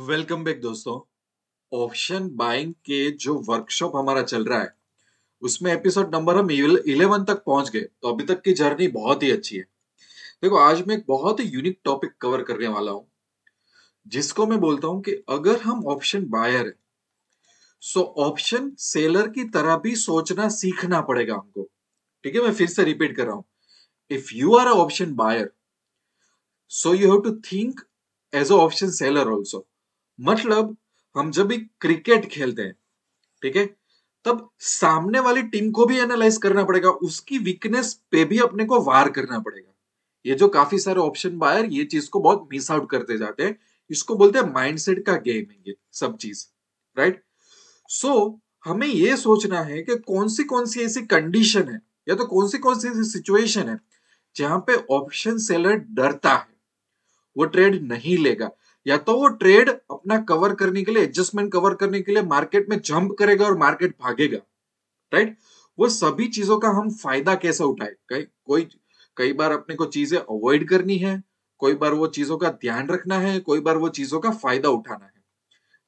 Welcome back दोस्तों option buying के जो वर्कशॉप हमारा चल रहा है उसमें एपिसोड नंबर हम इलेवन तक पहुंच गए तो अभी तक की जर्नी बहुत ही अच्छी है देखो आज मैं एक बहुत ही यूनिक टॉपिक कवर करने वाला हूं जिसको मैं बोलता हूं कि अगर हम ऑप्शन बायर है सो ऑप्शन सेलर की तरह भी सोचना सीखना पड़ेगा हमको ठीक है मैं फिर से रिपीट कर रहा हूं if you are a option buyer so you have to think as a option seller also मतलब हम जब भी क्रिकेट खेलते हैं ठीक है तब सामने वाली टीम को भी एनालाइज करना पड़ेगा उसकी वीकनेस पे भी अपने को वार करना पड़ेगा ये जो काफी सारे ऑप्शन बायर ये चीज को बहुत मिस आउट करते जाते हैं इसको बोलते हैं माइंडसेट का गेम है ये सब चीज राइट सो so, हमें ये सोचना है कि कौन सी कौन सी ऐसी कंडीशन है या तो कौन सी कौन सी ऐसी सिचुएशन है जहां पे ऑप्शन सेलर डरता है वो ट्रेड नहीं लेगा या तो वो ट्रेड अपना कवर करने के लिए एडजस्टमेंट कवर करने के लिए मार्केट में जंप करेगा और मार्केट भागेगा राइट वो सभी चीजों का हम फायदा कैसे उठाए कई कोई कई बार अपने को चीजें अवॉइड करनी है कोई बार वो चीजों का ध्यान रखना है कोई बार वो चीजों का फायदा उठाना है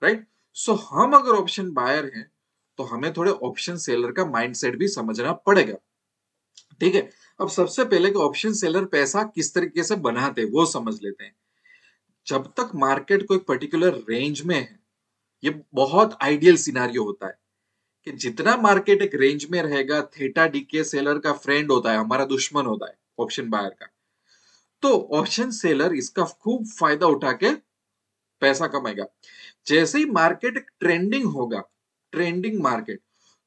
राइट सो हम अगर ऑप्शन बायर हैं तो हमें थोड़े ऑप्शन सेलर का माइंडसेट भी समझना पड़ेगा ठीक है अब सबसे पहले कि ऑप्शन सेलर पैसा किस तरीके से बनाते हैं वो समझ लेते हैं जब तक मार्केट को एक पर्टिकुलर रेंज में है ये बहुत आइडियल सिनारियो होता है कि जितना मार्केट एक रेंज में रहेगा थेटा डीके सेलर का फ्रेंड होता है हमारा दुश्मन होता है ऑप्शन बायर का तो ऑप्शन सेलर इसका खूब फायदा उठा के पैसा कमाएगा जैसे ही मार्केट एक ट्रेंडिंग होगा ट्रेंडिंग मार्केट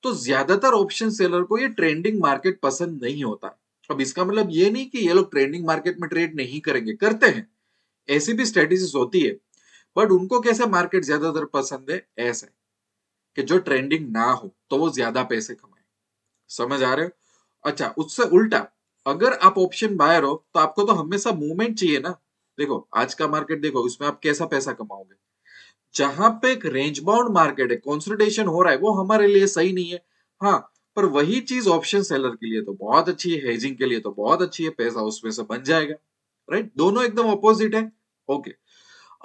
तो ज्यादातर ऑप्शन सेलर को ये ट्रेंडिंग मार्केट पसंद नहीं होता अब इसका मतलब ये नहीं कि ये लोग ट्रेंडिंग मार्केट में ट्रेड नहीं करेंगे करते हैं ऐसी भी स्ट्रेटेजी होती है बट उनको कैसे मार्केट ज्यादातर पसंद है ऐसा कि जो ट्रेंडिंग ना हो तो वो ज्यादा पैसे कमाए समझ आ रहे हो अच्छा उससे उल्टा अगर आप ऑप्शन बायर हो तो आपको तो हमेशा मूवमेंट चाहिए ना देखो आज का मार्केट देखो उसमें आप कैसा पैसा कमाओगे जहां पे एक रेंज बाउंड मार्केट है कॉन्सल्टेशन हो रहा है वो हमारे लिए सही नहीं है हाँ पर वही चीज ऑप्शन सेलर के लिए तो बहुत अच्छी है हेजिंग के लिए तो बहुत अच्छी है पैसा उसमें से बन जाएगा राइट दोनों एकदम ऑपोजिट है ओके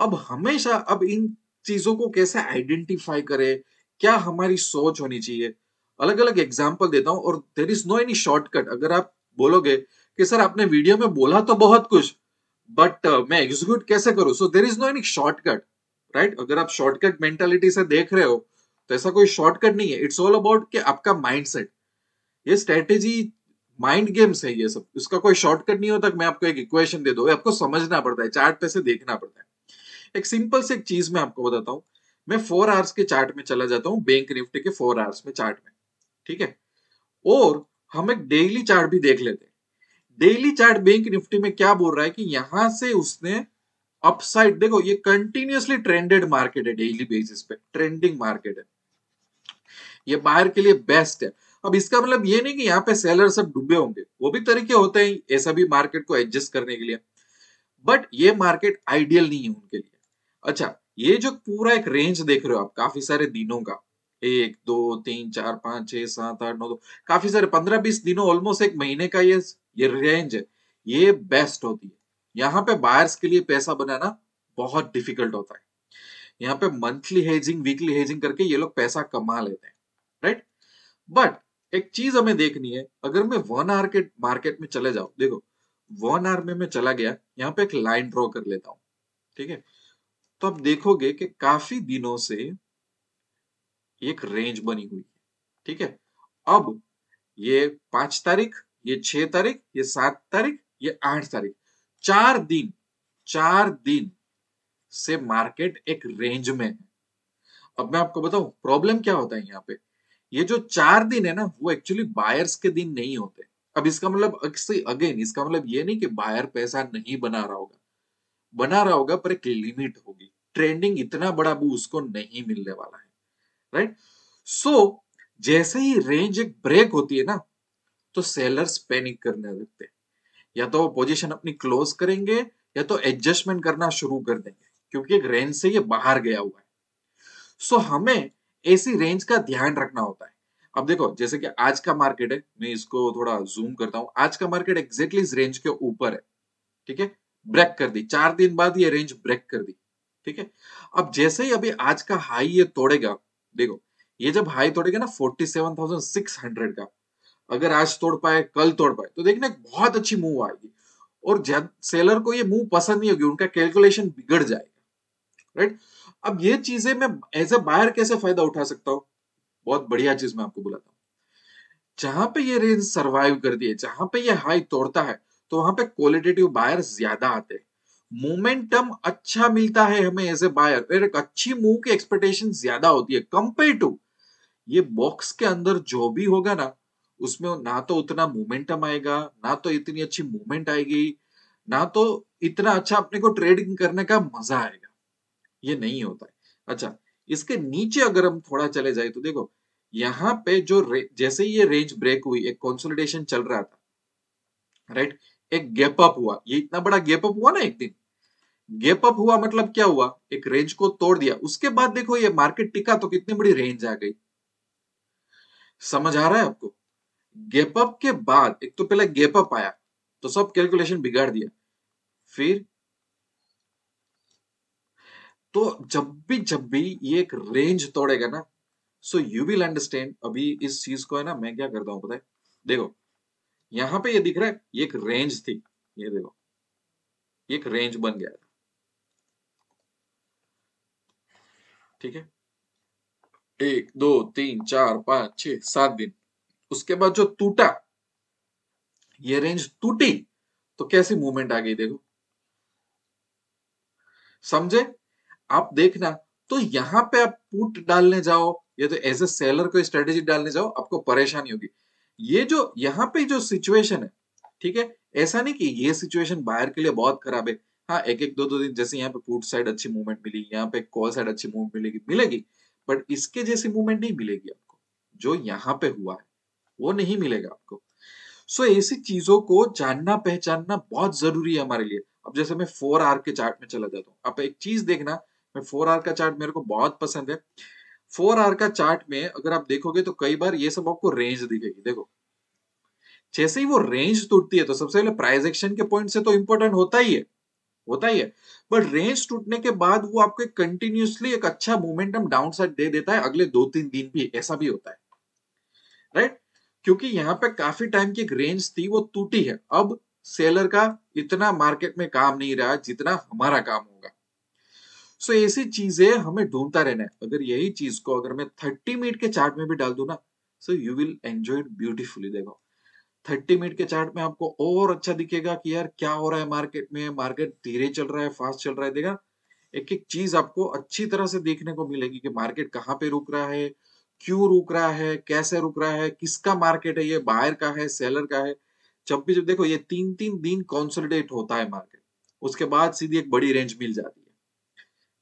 अब हमेशा अब इन चीजों को कैसे आइडेंटिफाई करें क्या हमारी सोच होनी चाहिए अलग अलग एग्जाम्पल देता हूं और there is no any shortcut अगर आप बोलोगे कि सर आपने वीडियो में बोला तो बहुत कुछ बट uh, मैं एग्जीक्यूट कैसे करूं so there is no any shortcut right अगर आप शॉर्टकट मेंटेलिटी से देख रहे हो तो ऐसा कोई शॉर्टकट नहीं है इट्स ऑल अबाउट कि आपका माइंडसेट ये स्ट्रेटेजी माइंड गेम्स है ये सब इसका कोई शॉर्टकट नहीं होता मैं आपको एक इक्वेशन दे दो आपको समझना पड़ता है चार्ट पे से देखना पड़ता है एक सिंपल से एक चीज मैं आपको बताता हूँ मैं फोर आवर्स के चार्ट में चला जाता हूँ बैंक निफ्टी के फोर आवर्स में चार्ट में ठीक है और हम एक डेली चार्ट भी देख लेते हैं डेली चार्ट बैंक निफ्टी में क्या बोल रहा है कि यहां से उसने अपसाइड देखो ये कंटिन्यूसली ट्रेंडेड मार्केट है डेली बेसिस पे ट्रेंडिंग मार्केट है ये बाहर के लिए बेस्ट है अब इसका मतलब ये नहीं कि यहाँ पे सेलर सब डूबे होंगे वो भी तरीके होते हैं ऐसा भी मार्केट को एडजस्ट करने के लिए बट ये मार्केट आइडियल नहीं है उनके लिए अच्छा ये जो पूरा एक रेंज देख रहे हो आप काफी सारे दिनों का एक दो तीन चार पांच छह सात आठ नौ दो काफी सारे पंद्रह बीस दिनों ऑलमोस्ट एक महीने का ये ये रेंज है ये बेस्ट होती है यहाँ पे बायर्स के लिए पैसा बनाना बहुत डिफिकल्ट होता है यहाँ पे मंथली हेजिंग वीकली हेजिंग करके ये लोग पैसा कमा लेते हैं राइट बट एक चीज हमें देखनी है अगर मैं वन आर के मार्केट में चले जाऊं देखो वन आर में मैं चला गया यहाँ पे एक लाइन ड्रॉ कर लेता हूं ठीक है तो आप देखोगे कि काफी दिनों से एक रेंज बनी हुई है ठीक है अब ये पांच तारीख ये छह तारीख ये सात तारीख ये आठ तारीख चार दिन चार दिन से मार्केट एक रेंज में है अब मैं आपको बताऊं प्रॉब्लम क्या होता है यहाँ पे ये जो चार दिन है ना वो एक्चुअली बायर्स के दिन नहीं होते अब इसका मतलब अगेन इसका मतलब ये नहीं कि बायर पैसा नहीं बना रहा होगा बना रहा होगा पर एक लिमिट होगी ट्रेंडिंग इतना बड़ा बू उसको नहीं मिलने वाला है राइट सो so, जैसे ही रेंज एक ब्रेक होती है ना तो सेलर्स पैनिक करने लगते हैं या तो वो पोजीशन अपनी क्लोज करेंगे या तो एडजस्टमेंट करना शुरू कर देंगे क्योंकि एक रेंज से ये बाहर गया हुआ है सो so, हमें ऐसी रेंज का ध्यान रखना होता है अब देखो जैसे कि आज का मार्केट है मैं इसको थोड़ा जूम करता हूं आज का मार्केट एग्जैक्टली इस रेंज के ऊपर है ठीक है ब्रेक कर दी चार दिन बाद ये रेंज ब्रेक कर दी ठीक है अब जैसे ही अभी आज का हाई ये तोड़ेगा देखो ये जब हाई तोड़ेगा ना forty seven thousand six hundred का अगर आज तोड़ पाए कल तोड़ पाए तो देखना बहुत अच्छी मूव आएगी और जब सेलर को ये मूव पसंद नहीं होगी उनका कैलकुलेशन बिगड़ जाए राइट अब ये चीजें मैं एज ए बायर कैसे फायदा उठा सकता हूं बहुत बढ़िया चीज मैं आपको बुलाता हूँ जहां पे ये रेंज सरवाइव कर दिए जहां पे ये हाई तोड़ता है तो वहां पे क्वालिटेटिव बायर ज्यादा आते हैं मोमेंटम अच्छा मिलता है हमें एज ए बायर एक अच्छी मूव की एक्सपेक्टेशन ज्यादा होती है कंपेयर टू ये बॉक्स के अंदर जो भी होगा ना उसमें ना तो उतना मोमेंटम आएगा ना तो इतनी अच्छी मूवमेंट आएगी ना तो इतना अच्छा अपने को ट्रेडिंग करने का मजा आएगा ये नहीं होता है अच्छा इसके नीचे अगर हम थोड़ा चले जाए तो देखो यहाँ पे जो जैसे ये रेंज ब्रेक हुई एक कॉन्सोलिडेशन चल रहा था राइट एक गैप अप हुआ ये इतना बड़ा गैप अप हुआ ना एक दिन गैप अप हुआ मतलब क्या हुआ एक रेंज को तोड़ दिया उसके बाद देखो ये मार्केट टिका तो कितनी बड़ी रेंज आ गई समझ आ रहा है आपको गैप अप के बाद एक तो पहले गैप अप आया तो सब कैलकुलेशन बिगाड़ दिया फिर तो जब भी जब भी ये एक रेंज तोड़ेगा ना सो यू विल अंडरस्टैंड अभी इस चीज को है ना मैं क्या करता हूं पता है देखो यहां पे ये दिख रहा है ये एक रेंज थी ये देखो ये एक रेंज बन गया था ठीक है एक दो तीन चार पांच छ सात दिन उसके बाद जो टूटा ये रेंज टूटी तो कैसी मूवमेंट आ गई देखो समझे आप देखना तो यहाँ पे आप पुट डालने जाओ या तो एज ए सेलर कोई स्ट्रेटेजी डालने जाओ आपको परेशानी होगी ये जो यहाँ पे जो सिचुएशन है ठीक है ऐसा नहीं कि ये सिचुएशन बायर के लिए बहुत खराब है हाँ एक एक दो दो दिन जैसे यहाँ पे पुट साइड अच्छी मूवमेंट मिली यहाँ पे कॉल साइड अच्छी मूवमेंट मिलेगी मिलेगी बट इसके जैसी मूवमेंट नहीं मिलेगी आपको जो यहाँ पे हुआ है वो नहीं मिलेगा आपको सो ऐसी चीजों को जानना पहचानना बहुत जरूरी है हमारे लिए अब जैसे मैं फोर आर के चार्ट में चला जाता हूँ आप एक चीज देखना मैं फोर आर का चार्ट मेरे को बहुत पसंद है फोर आर का चार्ट में अगर आप देखोगे तो कई बार ये सब आपको रेंज दिखेगी देखो जैसे ही वो रेंज टूटती है तो सबसे पहले प्राइस एक्शन के पॉइंट से तो इंपॉर्टेंट होता ही है होता ही है बट रेंज टूटने के बाद वो आपको कंटिन्यूसली एक अच्छा मोमेंटम डाउन साइड दे देता है अगले दो तीन दिन भी ऐसा भी होता है राइट right? क्योंकि यहाँ पे काफी टाइम की एक रेंज थी वो टूटी है अब सेलर का इतना मार्केट में काम नहीं रहा जितना हमारा काम होगा सो ऐसी चीजें हमें ढूंढता रहना है अगर यही चीज को अगर मैं थर्टी मिनट के चार्ट में भी डाल दू ना so you will enjoy beautifully देखो थर्टी मिनट के चार्ट में आपको और अच्छा दिखेगा कि यार क्या हो रहा है मार्केट में मार्केट धीरे चल रहा है फास्ट चल रहा है देखा एक एक चीज आपको अच्छी तरह से देखने को मिलेगी कि मार्केट कहाँ पे रुक रहा है क्यों रुक रहा है कैसे रुक रहा है किसका मार्केट है ये बाहर का है सेलर का है जब भी जब देखो ये तीन तीन दिन कॉन्सोलिडेट होता है मार्केट उसके बाद सीधी एक बड़ी रेंज मिल जाती है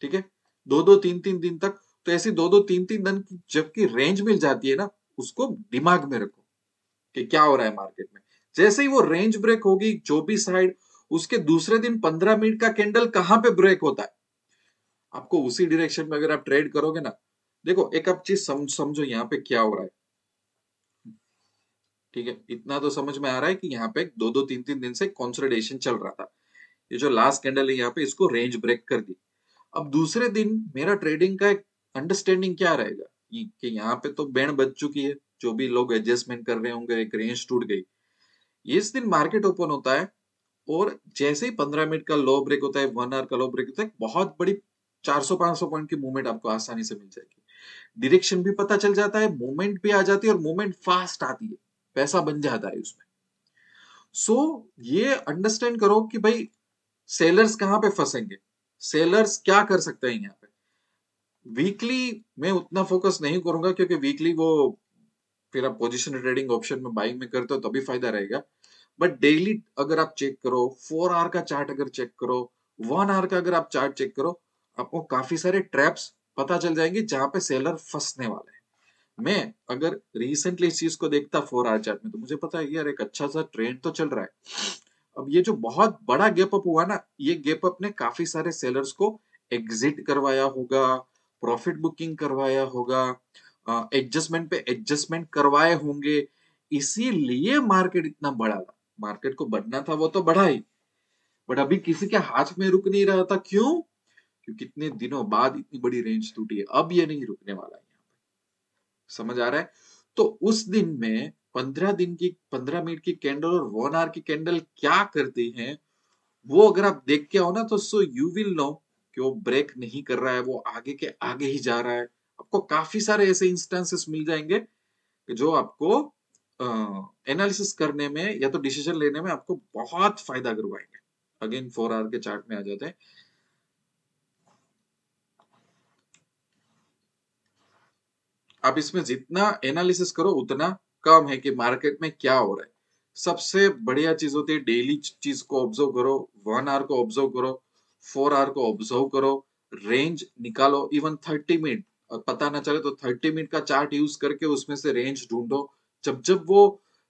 ठीक है दो दो तीन तीन दिन तक तो ऐसी दो दो तीन तीन दिन जबकि रेंज मिल जाती है ना उसको दिमाग में रखो कि क्या हो रहा है मार्केट में जैसे ही वो रेंज ब्रेक होगी जो भी साइड उसके दूसरे दिन पंद्रह मिनट का कैंडल कहां पे ब्रेक होता है आपको उसी डिरेक्शन में अगर आप ट्रेड करोगे ना देखो एक आप चीज समझ समझो यहाँ पे क्या हो रहा है ठीक है इतना तो समझ में आ रहा है कि यहाँ पे दो दो तीन तीन दिन से कॉन्सोलिडेशन चल रहा था ये जो लास्ट कैंडल है यहाँ पे इसको रेंज ब्रेक कर दी अब दूसरे दिन मेरा ट्रेडिंग का एक अंडरस्टैंडिंग क्या रहेगा कि यहाँ पे तो बैंड बच चुकी है जो भी लोग एडजस्टमेंट कर रहे होंगे एक रेंज टूट गई इस दिन मार्केट ओपन होता है और जैसे ही पंद्रह मिनट का लो ब्रेक होता है वन आवर का लो ब्रेक होता है बहुत बड़ी सौ पॉइंट की मूवमेंट आपको आसानी से मिल जाएगी डिरेक्शन भी पता चल जाता है मूवमेंट भी आ जाती है और मूवमेंट फास्ट आती है पैसा बन जाता है उसमें सो so, ये अंडरस्टैंड करो कि भाई सेलर्स कहां पे फंसेंगे सेलर्स क्या कर सकते हैं यहाँ पे वीकली मैं उतना फोकस नहीं करूंगा क्योंकि वीकली वो फिर आप पोजिशन ट्रेडिंग ऑप्शन में बाइंग में करते हो तभी फायदा रहेगा बट डेली अगर आप चेक करो फोर आवर का चार्ट अगर चेक करो वन आवर का अगर आप चार्ट चेक करो आपको काफी सारे ट्रैप्स पता चल जाएंगे जहां पे सेलर फंसने वाले हैं मैं अगर रिसेंटली इस चीज को देखता फोर आवर चार्ट में तो मुझे पता है यार एक अच्छा सा ट्रेंड तो चल रहा है अब ये जो बहुत बड़ा गैप अप हुआ ना ये गैप अप ने काफी सारे सेलर्स को एग्जिट करवाया होगा प्रॉफिट बुकिंग करवाया होगा एडजस्टमेंट पे एडजस्टमेंट करवाए होंगे इसीलिए मार्केट इतना बड़ा था मार्केट को बढ़ना था वो तो बढ़ा ही बट अभी किसी के हाथ में रुक नहीं रहा था क्यों क्योंकि कितने दिनों बाद इतनी बड़ी रेंज टूटी है अब ये नहीं रुकने वाला है समझ आ रहा है तो उस दिन में पंद्रह दिन की पंद्रह मिनट की कैंडल और वन आवर की कैंडल क्या करती है वो अगर आप देख के आओ ना तो सो यू विल नो कि वो ब्रेक नहीं कर रहा है वो आगे के आगे ही जा रहा है आपको काफी सारे ऐसे इंस्टेंसेस मिल जाएंगे कि जो आपको एनालिसिस करने में या तो डिसीजन लेने में आपको बहुत फायदा करवाएंगे अगेन फोर आर के चार्ट में आ जाते हैं आप इसमें जितना एनालिसिस करो उतना कम है कि मार्केट में क्या हो रहा है सबसे बढ़िया चीज होती है डेली चीज को ऑब्जर्व करो वन आवर को ऑब्जर्व करो फोर आवर को ऑब्जर्व करो रेंज निकालो इवन थर्टी मिनट पता ना चले तो थर्टी मिनट का चार्ट यूज करके उसमें से रेंज ढूंढो जब जब वो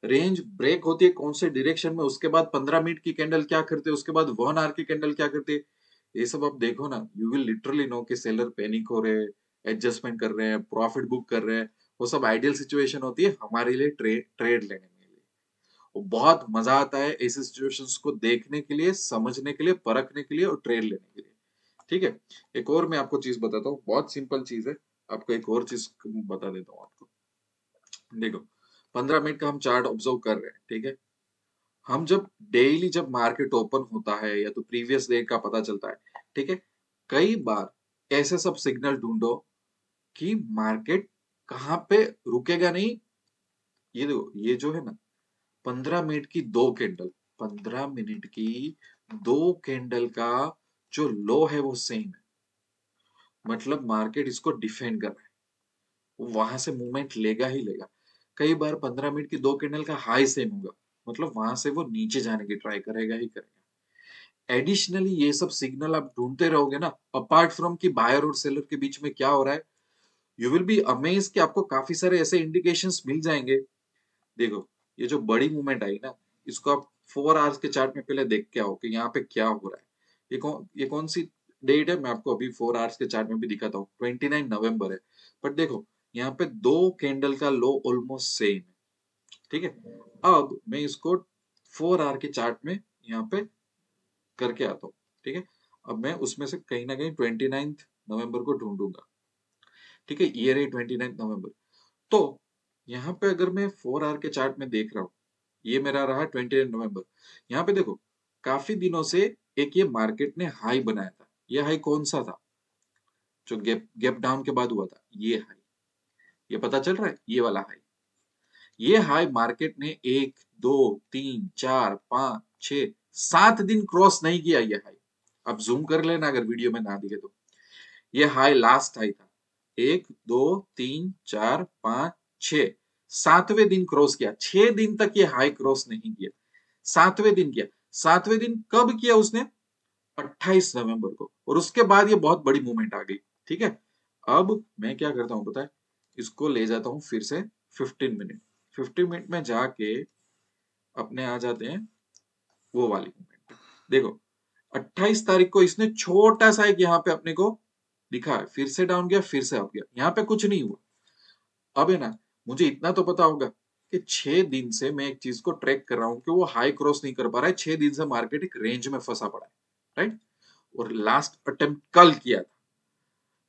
रेंज ब्रेक होती है कौन से डायरेक्शन में उसके बाद पंद्रह मिनट की कैंडल क्या करते उसके बाद वन आवर की कैंडल क्या करते ये सब आप देखो ना यू विल लिटरली नो कि सेलर पैनिक हो रहे हैं एडजस्टमेंट कर रहे हैं प्रॉफिट बुक कर रहे हैं वो सब आइडियल सिचुएशन होती है हमारे लिए ट्रे, ट्रेड लेने के लिए और बहुत मजा आता है ऐसी सिचुएशन को देखने के लिए समझने के लिए परखने के लिए और ट्रेड लेने के लिए ठीक है एक और मैं आपको चीज बताता हूँ बहुत सिंपल चीज है आपको एक और चीज बता देता हूँ आपको देखो पंद्रह मिनट का हम चार्ट ऑब्जर्व कर रहे हैं ठीक है हम जब डेली जब मार्केट ओपन होता है या तो प्रीवियस डे का पता चलता है ठीक है कई बार ऐसे सब सिग्नल ढूंढो कि मार्केट कहां पे रुकेगा नहीं ये देखो ये जो है ना पंद्रह मिनट की दो कैंडल पंद्रह मिनट की दो कैंडल का जो लो है वो सेम है मतलब मार्केट इसको डिफेंड कर रहा है वहां से मूवमेंट लेगा ही लेगा कई बार पंद्रह मिनट की दो कैंडल का हाई सेम होगा मतलब वहां से वो नीचे जाने की ट्राई करेगा ही करेगा एडिशनली ये सब सिग्नल आप ढूंढते रहोगे ना अपार्ट फ्रॉम कि बायर और सेलर के बीच में क्या हो रहा है यू विल बी अमेज कि आपको काफी सारे ऐसे इंडिकेशन मिल जाएंगे देखो ये जो बड़ी मूवमेंट आई ना इसको आप फोर आवर्स के चार्ट में पहले देख के आओ कि यहाँ पे क्या हो रहा है ये कौन ये कौन सी डेट है मैं आपको अभी फोर आवर्स के चार्ट में भी दिखाता हूँ ट्वेंटी नाइन नवम्बर है बट देखो यहाँ पे दो कैंडल का लो ऑलमोस्ट सेम है ठीक है अब मैं इसको फोर आर के चार्ट में यहाँ पे करके आता हूँ ठीक है अब मैं उसमें से कहीं ना कहीं ट्वेंटी नाइन्थ नवम्बर को ढूंढूंगा ठीक है ये रही ट्वेंटी नवंबर तो यहाँ पे अगर मैं फोर आर के चार्ट में देख रहा हूँ ये मेरा रहा ट्वेंटी नवंबर यहाँ पे देखो काफी दिनों से एक ये मार्केट ने हाई बनाया था ये हाई कौन सा था जो गैप गैप डाउन के बाद हुआ था ये हाई ये पता चल रहा है ये वाला हाई ये हाई मार्केट ने एक दो तीन चार पांच छ सात दिन क्रॉस नहीं किया ये हाई अब जूम कर लेना अगर वीडियो में ना दिखे तो ये हाई लास्ट हाई था एक दो तीन चार पांच छ सातवें दिन क्रॉस किया छह दिन तक ये हाई क्रॉस नहीं किया सातवें दिन किया सातवें दिन कब किया उसने 28 नवंबर को और उसके बाद ये बहुत बड़ी मूवमेंट आ गई ठीक है अब मैं क्या करता हूं बताए इसको ले जाता हूं फिर से 15 मिनट 15 मिनट में जाके अपने आ जाते हैं वो वाली मूवमेंट देखो 28 तारीख को इसने छोटा सा एक यहाँ पे अपने को दिखा है फिर से डाउन गया फिर से अप गया यहाँ पे कुछ नहीं हुआ अब है ना मुझे इतना तो पता होगा कि छह दिन से मैं एक चीज को ट्रैक कर रहा हूँ कि वो हाई क्रॉस नहीं कर पा रहा है छह दिन से मार्केट एक रेंज में फंसा पड़ा है राइट और लास्ट अटेम्प्ट कल किया था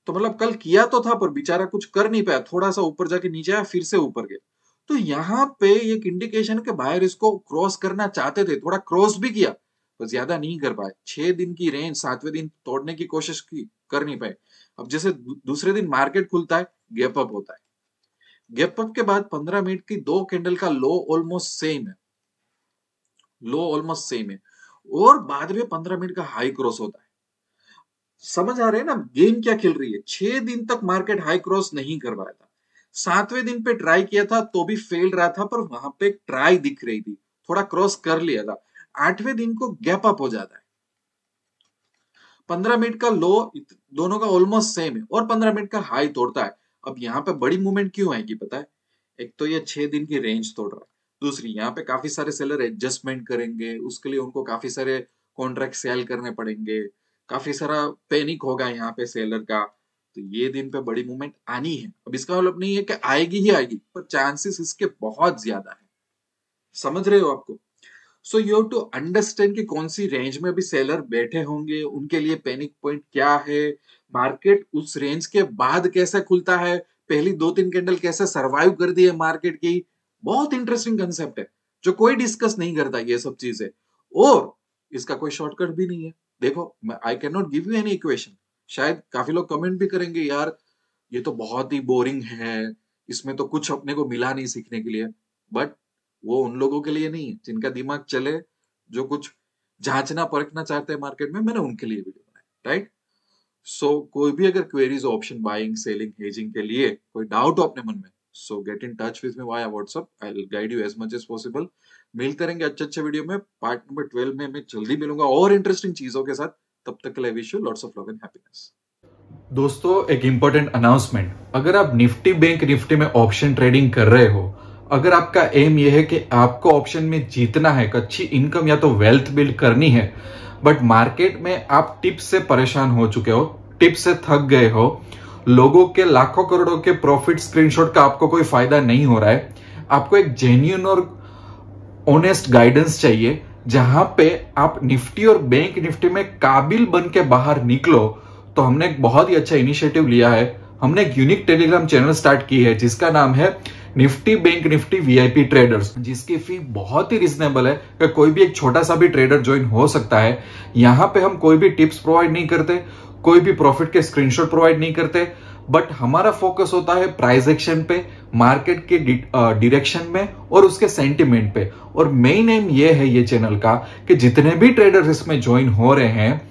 तो मतलब कल किया तो था पर बेचारा कुछ कर नहीं पाया थोड़ा सा ऊपर जाके नीचे आया फिर से ऊपर गया तो यहाँ पे एक इंडिकेशन के बाहर इसको क्रॉस करना चाहते थे थोड़ा क्रॉस भी किया पर ज्यादा नहीं कर पाए छह दिन की रेंज सातवें दिन तोड़ने की कोशिश की कर नहीं पाए अब जैसे दूसरे दिन मार्केट खुलता है गैप अप होता है गैप अप के बाद 15 मिनट की दो कैंडल का लो ऑलमोस्ट सेम है लो ऑलमोस्ट सेम है और बाद में 15 मिनट का हाई क्रॉस होता है समझ आ रहे हैं ना गेम क्या खेल रही है छह दिन तक मार्केट हाई क्रॉस नहीं कर पाया था सातवें दिन पे ट्राई किया था तो भी फेल रहा था पर वहां पे ट्राई दिख रही थी थोड़ा क्रॉस कर लिया था आठवें दिन को गैप अप हो जाता है पंद्रह मिनट का लो दोनों का ऑलमोस्ट सेम है और पंद्रह मिनट का हाई तोड़ता है अब यहाँ पे बड़ी मूवमेंट क्यों आएगी पता है एक तो ये छह दिन की रेंज तोड़ रहा है दूसरी यहाँ पे काफी सारे सेलर एडजस्टमेंट करेंगे उसके लिए उनको काफी सारे कॉन्ट्रैक्ट सेल करने पड़ेंगे काफी सारा पैनिक होगा यहाँ पे सेलर का तो ये दिन पे बड़ी मूवमेंट आनी है अब इसका मतलब नहीं है कि आएगी ही आएगी पर चांसेस इसके बहुत ज्यादा है समझ रहे हो आपको so you have to understand कि कौन सी रेंज में अभी सेलर बैठे होंगे उनके लिए पैनिक पॉइंट क्या है मार्केट उस रेंज के बाद कैसे खुलता है पहली दो तीन कैंडल कैसे सरवाइव कर दी है मार्केट की बहुत इंटरेस्टिंग कंसेप्ट है जो कोई डिस्कस नहीं करता ये सब चीजें और इसका कोई शॉर्टकट भी नहीं है देखो I can not give you any equation शायद काफी लोग कमेंट भी करेंगे यार ये तो बहुत ही बोरिंग है इसमें तो कुछ अपने को मिला नहीं सीखने के लिए बट वो उन लोगों के लिए नहीं जिनका दिमाग चले जो कुछ जांचना परखना चाहते हैं मार्केट में मैंने उनके लिए वीडियो बनाया राइट सो कोई भी अगर queries option buying selling hedging के लिए कोई डाउट हो अपने मन में so get in touch with me via WhatsApp I will guide you as much as possible मिलते रहेंगे अच्छे अच्छे वीडियो में पार्ट नंबर ट्वेल्व में मैं जल्दी मिलूंगा और इंटरेस्टिंग चीजों के साथ तब तक के लिए wish you lots of love and happiness दोस्तों एक इंपॉर्टेंट अनाउंसमेंट अगर आप निफ्टी बैंक निफ्टी में ऑप्शन ट्रेडिंग कर रहे हो अगर आपका एम यह है कि आपको ऑप्शन में जीतना है अच्छी इनकम या तो वेल्थ बिल्ड करनी है बट मार्केट में आप टिप्स से परेशान हो चुके हो टिप्स से थक गए हो लोगों के लाखों करोड़ों के प्रॉफिट स्क्रीनशॉट का आपको कोई फायदा नहीं हो रहा है आपको एक जेन्यून और ऑनेस्ट गाइडेंस चाहिए जहां पे आप निफ्टी और बैंक निफ्टी में काबिल बन के बाहर निकलो तो हमने एक बहुत ही अच्छा इनिशिएटिव लिया है हमने एक यूनिक टेलीग्राम चैनल स्टार्ट की है जिसका नाम है Nifty bank Nifty VIP traders जिसकी फी बहुत ही रिजनेबल है कि कोई भी एक छोटा सा भी ट्रेडर ज्वाइन हो सकता है यहाँ पे हम कोई भी टिप्स प्रोवाइड नहीं करते कोई भी प्रॉफिट के स्क्रीनशॉट प्रोवाइड नहीं करते बट हमारा फोकस होता है प्राइस एक्शन पे मार्केट के डिरेक्शन में और उसके सेंटिमेंट पे और मेन एम ये है ये चैनल का कि जितने भी ट्रेडर्स इसमें ज्वाइन हो रहे हैं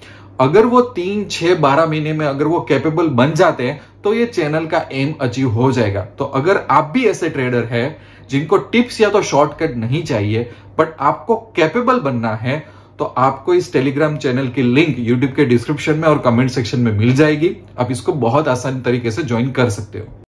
अगर वो तीन छह बारह महीने में अगर वो कैपेबल बन जाते हैं तो ये चैनल का एम अचीव हो जाएगा तो अगर आप भी ऐसे ट्रेडर है जिनको टिप्स या तो शॉर्टकट नहीं चाहिए बट आपको कैपेबल बनना है तो आपको इस टेलीग्राम चैनल की लिंक यूट्यूब के डिस्क्रिप्शन में और कमेंट सेक्शन में मिल जाएगी आप इसको बहुत आसान तरीके से ज्वाइन कर सकते हो